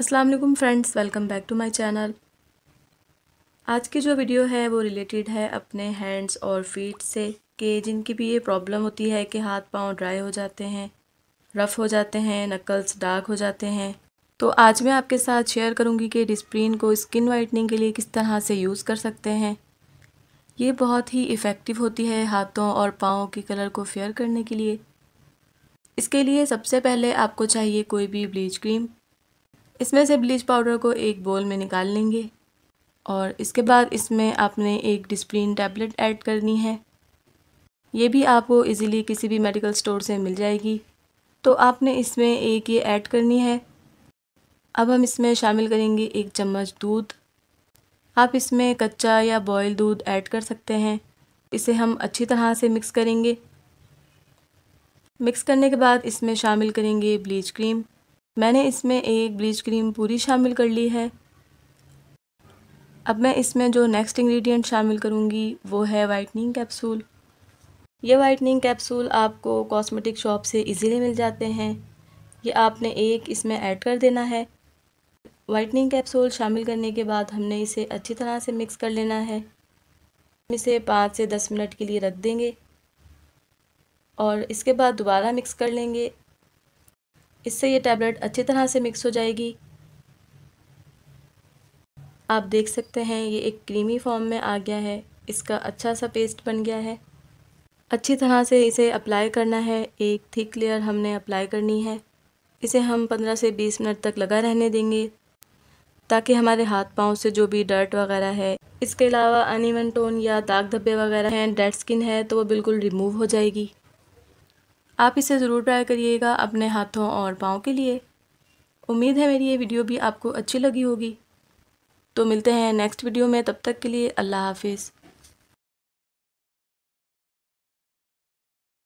अस्सलाम वालेकुम friends welcome back to my channel आज की जो वीडियो है वो रिलेटेड है अपने हैंड्स और फीट से कि जिनकी भी ये प्रॉब्लम होती है कि हाथ पांव ड्राई हो जाते हैं रफ़ हो जाते हैं नकल्स डार्क हो जाते हैं तो आज मैं आपके साथ शेयर करूंगी कि डिस्प्रीन को स्किन वाइटनिंग के लिए किस तरह से यूज़ कर सकते हैं ये बहुत ही इफ़ेक्टिव होती है हाथों और पाँव के कलर को फेयर करने के लिए इसके लिए सबसे पहले आपको चाहिए कोई भी ब्लीच क्रीम इसमें से ब्लीच पाउडर को एक बोल में निकाल लेंगे और इसके बाद इसमें आपने एक डिस्प्रीन टैबलेट ऐड करनी है ये भी आपको इजीली किसी भी मेडिकल स्टोर से मिल जाएगी तो आपने इसमें एक ये ऐड करनी है अब हम इसमें शामिल करेंगे एक चम्मच दूध आप इसमें कच्चा या बॉयल दूध ऐड कर सकते हैं इसे हम अच्छी तरह से मिक्स करेंगे मिक्स करने के बाद इसमें शामिल करेंगे ब्लीच क्रीम मैंने इसमें एक ब्लीच क्रीम पूरी शामिल कर ली है अब मैं इसमें जो नेक्स्ट इंग्रेडिएंट शामिल करूँगी वो है वाइटनिंग कैप्सूल ये वाइटनिंग कैप्सूल आपको कॉस्मेटिक शॉप से इजीली मिल जाते हैं ये आपने एक इसमें ऐड कर देना है वाइटनिंग कैप्सूल शामिल करने के बाद हमने इसे अच्छी तरह से मिक्स कर लेना है इसे पाँच से दस मिनट के लिए रख देंगे और इसके बाद दोबारा मिक्स कर लेंगे इससे ये टैबलेट अच्छी तरह से मिक्स हो जाएगी आप देख सकते हैं ये एक क्रीमी फॉर्म में आ गया है इसका अच्छा सा पेस्ट बन गया है अच्छी तरह से इसे अप्लाई करना है एक थिक लेयर हमने अप्लाई करनी है इसे हम 15 से 20 मिनट तक लगा रहने देंगे ताकि हमारे हाथ पाँव से जो भी डर्ट वगैरह है इसके अलावा अनिमन टोन या दाग धब्बे वगैरह हैं डेड स्किन है तो वो बिल्कुल रिमूव हो जाएगी आप इसे ज़रूर ट्राई करिएगा अपने हाथों और पाँव के लिए उम्मीद है मेरी ये वीडियो भी आपको अच्छी लगी होगी तो मिलते हैं नेक्स्ट वीडियो में तब तक के लिए अल्लाह हाफिज़